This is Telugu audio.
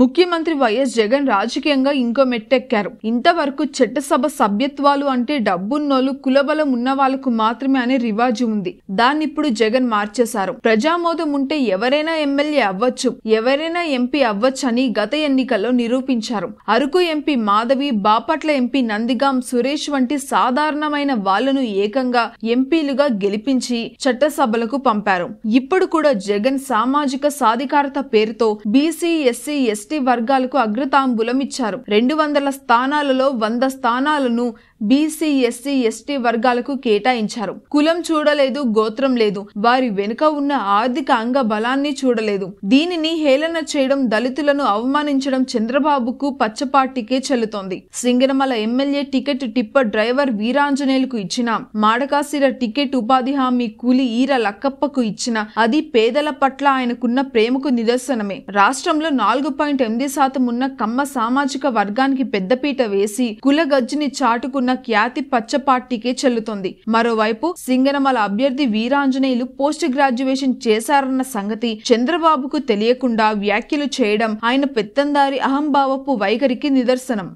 ముఖ్యమంత్రి వైఎస్ జగన్ రాజకీయంగా ఇంకో మెట్టెక్కారు ఇంతవరకు చట్టసభ సభ్యత్వాలు అంటే డబ్బున్నోలు కులబలం ఉన్న వాళ్ళకు మాత్రమే అనే రివాజు ఉంది దాన్ని ఇప్పుడు జగన్ మార్చేశారు ప్రజామోదం ఉంటే ఎవరైనా ఎమ్మెల్యే అవ్వచ్చు ఎవరైనా ఎంపీ అవ్వచ్చు అని గత ఎన్నికల్లో నిరూపించారు అరకు ఎంపీ మాధవి బాపట్ల ఎంపీ నందిగాం సురేష్ వంటి సాధారణమైన వాళ్లను ఏకంగా ఎంపీలుగా గెలిపించి చట్టసభలకు పంపారు ఇప్పుడు కూడా జగన్ సామాజిక సాధికారత పేరుతో బీసీ ఎస్సీ ఎస్టీ వర్గాలకు అగ్రతాంబులం ఇచ్చారు రెండు వందల స్థానాలలో వంద స్థానాలను బీసీ ఎస్సీ ఎస్టీ వర్గాలకు కేటాయించారు కులం చూడలేదు గోత్రం లేదు వారి వెనుక ఉన్న ఆర్థిక అంగ బలాన్ని చూడలేదు దీనిని హేళన చేయడం దళితులను అవమానించడం చంద్రబాబుకు పచ్చపాటికే చెల్లుతోంది Singanamala MLA ticket tipper driver వీరాంజనేయులకు ఇచ్చిన మాడకాసిర టికెట్ ఉపాధి హామీ కూలి ఈర లక్కప్పకు ఇచ్చిన అది పేదల పట్ల ఆయనకున్న ప్రేమకు నిదర్శనమే రాష్ట్రంలో నాలుగు పాయింట్ ఎనిమిది శాతం ఉన్న కమ్మ సామాజిక వర్గానికి పెద్దపీట వేసి కుల గజ్జిని చాటుకున్న ఉన్న ఖ్యాతి పచ్చ పార్టీకే చెల్లుతుంది మరోవైపు సింగనమల అభ్యర్థి వీరాంజనేయులు పోస్ట్ గ్రాడ్యుయేషన్ చేశారన్న సంగతి చంద్రబాబుకు తెలియకుండా వ్యాఖ్యలు చేయడం ఆయన పెత్తందారి అహంభావపు వైఖరికి నిదర్శనం